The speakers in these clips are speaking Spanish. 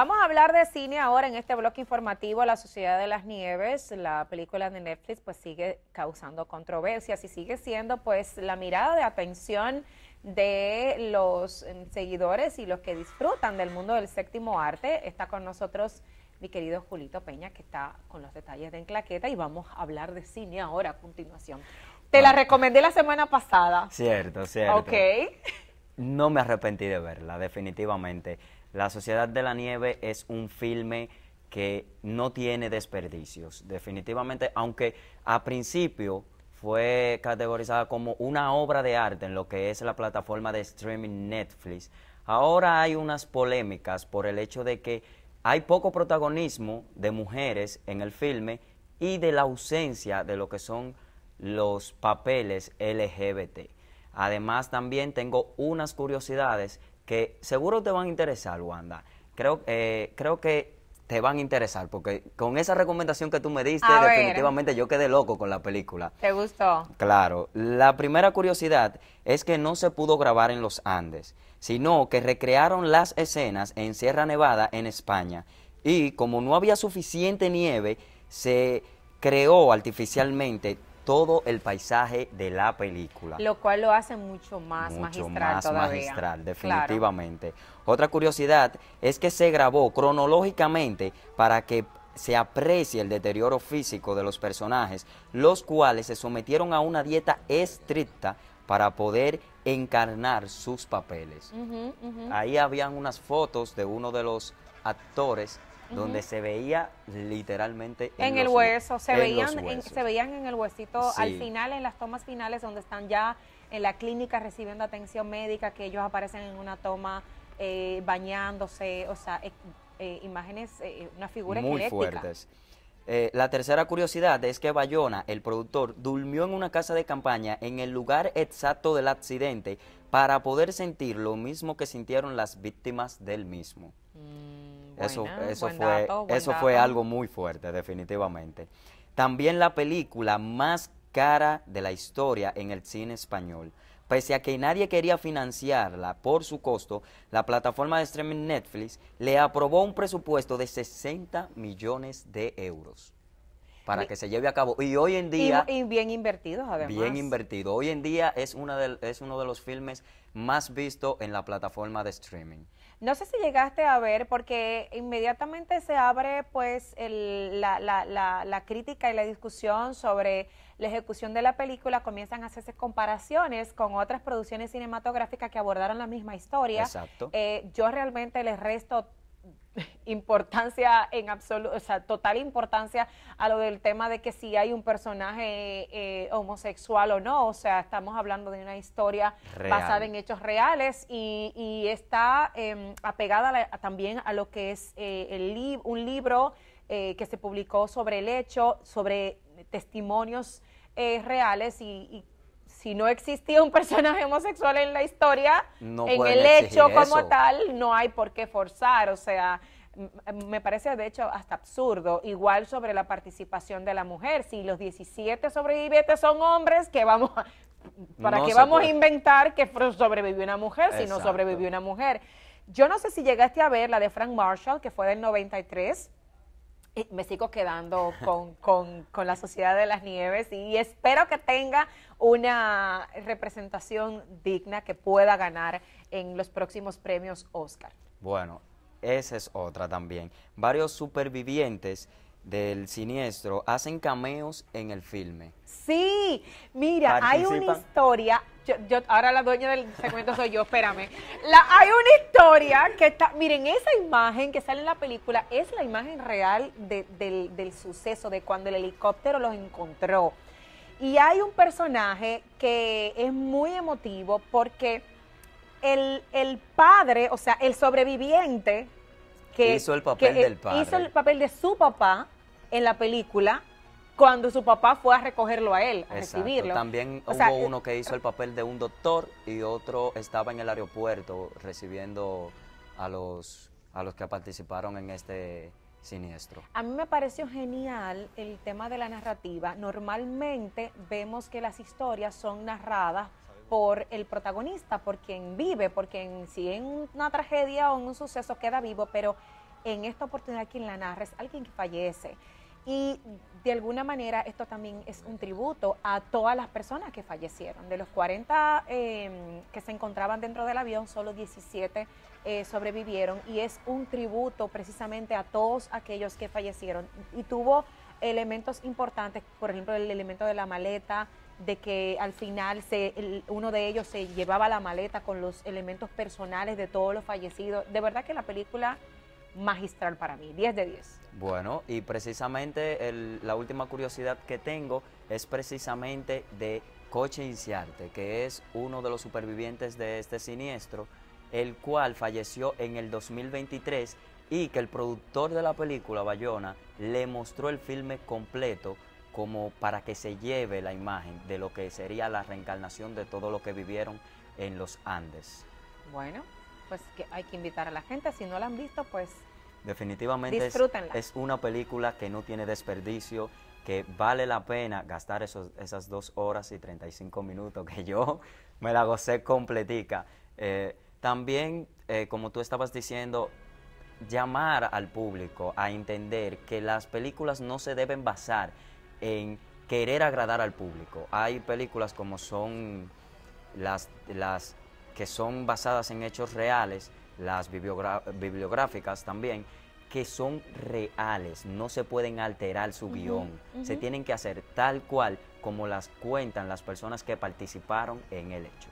Vamos a hablar de cine ahora en este bloque informativo. La Sociedad de las Nieves, la película de Netflix, pues sigue causando controversias y sigue siendo pues la mirada de atención de los mm, seguidores y los que disfrutan del mundo del séptimo arte. Está con nosotros mi querido Julito Peña, que está con los detalles de Enclaqueta y vamos a hablar de cine ahora a continuación. Te la ah. recomendé la semana pasada. Cierto, cierto. Ok. No me arrepentí de verla, definitivamente. La Sociedad de la Nieve es un filme que no tiene desperdicios, definitivamente, aunque a principio fue categorizada como una obra de arte en lo que es la plataforma de streaming Netflix. Ahora hay unas polémicas por el hecho de que hay poco protagonismo de mujeres en el filme y de la ausencia de lo que son los papeles LGBT. Además, también tengo unas curiosidades que seguro te van a interesar, Wanda. Creo, eh, creo que te van a interesar, porque con esa recomendación que tú me diste, definitivamente yo quedé loco con la película. ¿Te gustó? Claro. La primera curiosidad es que no se pudo grabar en los Andes, sino que recrearon las escenas en Sierra Nevada, en España. Y como no había suficiente nieve, se creó artificialmente todo el paisaje de la película. Lo cual lo hace mucho más mucho magistral más magistral, definitivamente. Otra curiosidad es que se grabó cronológicamente para que se aprecie el deterioro físico de los personajes, los cuales se sometieron a una dieta estricta para poder encarnar sus papeles. Ahí habían unas fotos de uno de los actores donde se veía literalmente en, el hueso, se veían en, se veían en el huesito al final en las tomas finales donde están ya en la clínica recibiendo atención médica que ellos aparecen en una toma eh, bañándose, o sea, eh, eh, imágenes, una figura muy fuertes. la tercera curiosidad es que Bayona, el productor, durmió en una casa de campaña en el lugar exacto del accidente para poder sentir lo mismo que sintieron las víctimas del mismo. Mm eso, fue, fue algo muy fuerte, definitivamente. También la película más cara de la historia en el cine español. Pese a que nadie quería financiarla por su costo, la plataforma de streaming Netflix le aprobó un presupuesto de 60 millones de euros para que se lleve a cabo. Y hoy en día... Y, bien invertidos, además. Bien invertido. Hoy en día es, una de, es uno de los filmes más vistos en la plataforma de streaming. No sé si llegaste a ver, porque inmediatamente se abre pues la, la, la, crítica y la discusión sobre la ejecución de la película, comienzan a hacerse comparaciones con otras producciones cinematográficas que abordaron la misma historia. Exacto. Eh, yo realmente les resto importancia en absoluto, o sea, total importancia a lo del tema de que si hay un personaje eh, homosexual o no, o sea, estamos hablando de una historia basada en hechos reales y, está em, apegada también a lo que es eh, el un libro eh, que se publicó sobre el hecho, sobre testimonios reales y, y si no existía un personaje homosexual en la historia, en el hecho como tal, no hay por qué forzar, o sea, me parece de hecho hasta absurdo, igual sobre la participación de la mujer, si los 17 sobrevivientes son hombres, ¿qué vamos ¿para qué vamos a inventar que sobrevivió una mujer si no sobrevivió una mujer? Yo no sé si llegaste a ver la de Frank Marshall, que fue del 93, eh, me sigo quedando con, la Sociedad de las Nieves y espero que tenga una representación digna que pueda ganar en los próximos premios Oscar. Bueno, esa es otra también. Varios supervivientes del siniestro hacen cameos en el filme. Sí, mira, hay una historia ahora la dueña del segmento soy yo, espérame. hay una historia que está, miren, esa imagen que sale en la película es la imagen real del, suceso, de cuando el helicóptero los encontró. Y hay un personaje que es muy emotivo porque el, padre, o sea, el sobreviviente que hizo el papel del padre. Hizo el papel de su papá en la película cuando su papá fue a recogerlo a él, a Exacto. recibirlo. También hubo eh, uno que hizo el papel de un doctor y otro estaba en el aeropuerto recibiendo a los, a los que participaron en este siniestro. A mí me pareció genial el tema de la narrativa. Normalmente vemos que las historias son narradas por el protagonista, por quien vive, porque si en una tragedia o en un suceso queda vivo, pero en esta oportunidad quien la narra es alguien que fallece. Y de alguna manera esto también es un tributo a todas las personas que fallecieron. De los 40 em, que se encontraban dentro del avión, solo 17 eh, sobrevivieron y es un tributo precisamente a todos aquellos que fallecieron. Y tuvo elementos importantes, por ejemplo, el elemento de la maleta, de que al final se, uno de ellos se llevaba la maleta con los elementos personales de todos los fallecidos. De verdad que la película magistral para mí, 10 de 10. Bueno, y precisamente la última curiosidad que tengo es precisamente de Coche Inciarte, que es uno de los supervivientes de este siniestro, el cual falleció en el 2023 y que el productor de la película, Bayona, le mostró el filme completo como para que se lleve la imagen de lo que sería la reencarnación de todo lo que vivieron en los Andes. Bueno, pues que hay que invitar a la gente, si no la han visto, pues Definitivamente es, una película que no tiene desperdicio, que vale la pena gastar esos, esas dos horas y 35 minutos que yo me la gocé completica. Eh, también, eh, como tú estabas diciendo, llamar al público a entender que las películas no se deben basar en querer agradar al público. Hay películas como son las, las que son basadas en hechos reales las bibliográficas también, que son reales, no se pueden alterar su guión, se tienen que hacer tal cual como las cuentan las personas que participaron en el hecho.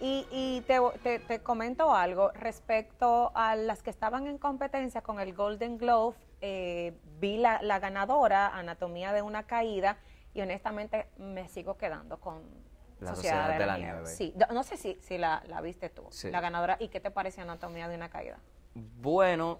Y, te, comento algo respecto a las que estaban en competencia con el Golden Globe, eh, vi la ganadora, Anatomía de una Caída, y honestamente me sigo quedando con, la Sociedad, de, la, nieve. Sí, no sé si, si la, viste tú, la ganadora. ¿Y qué te parece Anatomía de una Caída? Bueno,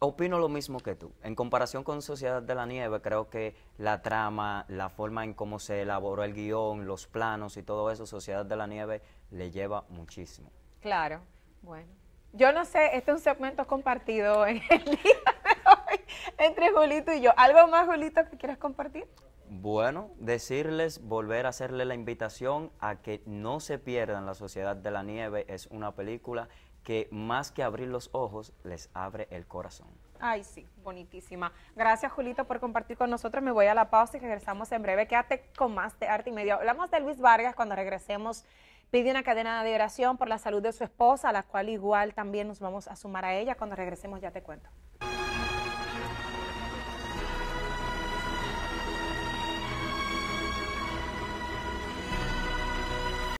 opino lo mismo que tú. En comparación con Sociedad de la Nieve, creo que la trama, la forma en cómo se elaboró el guión, los planos y todo eso, Sociedad de la Nieve le lleva muchísimo. Claro, bueno. Yo no sé, este es un segmento compartido en el día de hoy entre Julito y yo. ¿Algo más, Julito, que quieras compartir? Bueno, decirles, volver a hacerle la invitación a que no se pierdan La Sociedad de la Nieve. Es una película que más que abrir los ojos, les abre el corazón. Ay, sí, bonitísima. Gracias, Julito, por compartir con nosotros. Me voy a la pausa y regresamos en breve. Quédate con más de Arte y Medio. Hablamos de Luis Vargas cuando regresemos. Pide una cadena de oración por la salud de su esposa, a la cual igual también nos vamos a sumar a ella. Cuando regresemos ya te cuento.